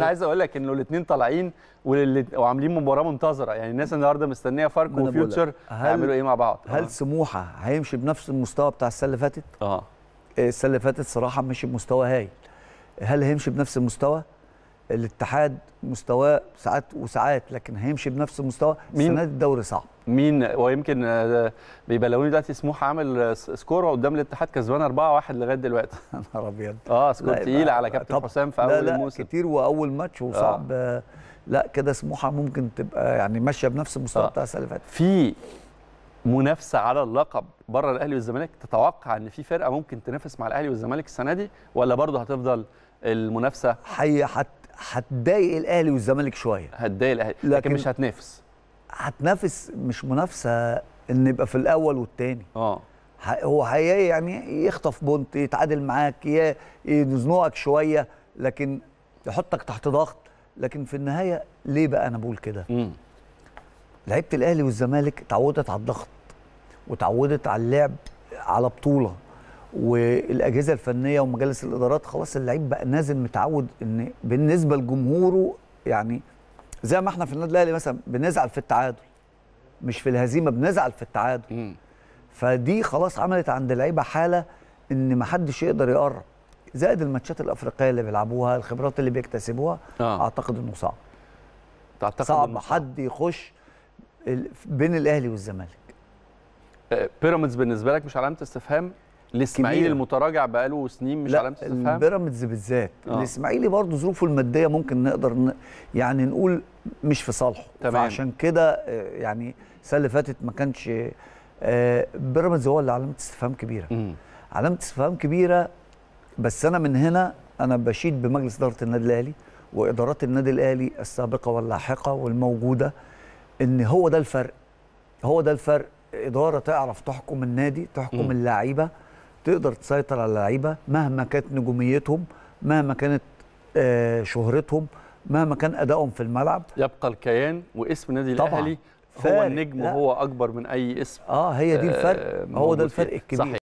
انا عايز اقول لك انه الاثنين طالعين وعاملين مباراه منتظره يعني الناس النهارده مستنيه فاركو وفيوتشر هيعملوا ايه مع بعض آه. هل آه. سموحه هيمشي بنفس المستوى بتاع السنه اللي فاتت اه السنه اللي فاتت صراحه مشي بمستوى هايل هل هيمشي بنفس المستوى الاتحاد مستواه ساعات وساعات لكن هيمشي بنفس المستوى السنه دي الدوري صعب مين ويمكن آه، بيبلوني دلوقتي سموح عامل آه، سكور قدام الاتحاد كسبان 4-1 لغايه دلوقتي يا نهار ابيض اه سكور تقيل على كابتن حسام في اول لا لا الموسم كتير واول ماتش وصعب آه. لا كده سموحه ممكن تبقى يعني ماشيه بنفس المستوى آه. بتاع السنه اللي فاتت في منافسه على اللقب بره الاهلي والزمالك تتوقع ان في فرقه ممكن تنافس مع الاهلي والزمالك السنه دي ولا برضه هتفضل المنافسه حيه حتى هتضايق الاهلي والزمالك شويه هتضايق الاهلي لكن, لكن مش هتنافس هتنافس مش منافسه ان يبقى في الاول والثاني اه هو حقيقي يعني يخطف بونت يتعادل معاك يزنقك شويه لكن يحطك تحت ضغط لكن في النهايه ليه بقى انا بقول كده؟ لعيبه الاهلي والزمالك اتعودت على الضغط وتعودت على اللعب على بطوله والاجهزه الفنيه ومجالس الادارات خلاص اللعيب بقى نازل متعود ان بالنسبه لجمهوره يعني زي ما احنا في النادي الاهلي مثلا بنزعل في التعادل مش في الهزيمه بنزعل في التعادل م. فدي خلاص عملت عند اللعيبه حاله ان ما حدش يقدر يقرب زائد الماتشات الافريقيه اللي بيلعبوها الخبرات اللي بيكتسبوها آه. اعتقد انه صعب تعتقد صعب إنه صعب. حد يخش بين الاهلي والزمالك آه، بيراميدز بالنسبه لك مش علامه استفهام الاسماعيلي المتراجع بقاله سنين مش علامه استفهام بيراميدز بالذات آه. الاسماعيلي برضه ظروفه الماديه ممكن نقدر ن... يعني نقول مش في صالحه تمام فعشان كده آه، يعني السنه اللي فاتت ما كانش آه، بيراميدز هو اللي علامه استفهام كبيره م. علامه استفهام كبيره بس انا من هنا انا بشيد بمجلس اداره النادي الاهلي وادارات النادي الاهلي السابقه واللاحقه والموجوده ان هو ده الفرق هو ده الفرق اداره تعرف تحكم النادي تحكم اللعيبه تقدر تسيطر على اللعيبه مهما كانت نجوميتهم مهما كانت آه، شهرتهم مهما كان ادائهم في الملعب يبقى الكيان واسم النادي الاهلي هو النجم وهو اكبر من اي اسم اه هي دي الفرق آه، هو ده الفرق الكبير صحيح.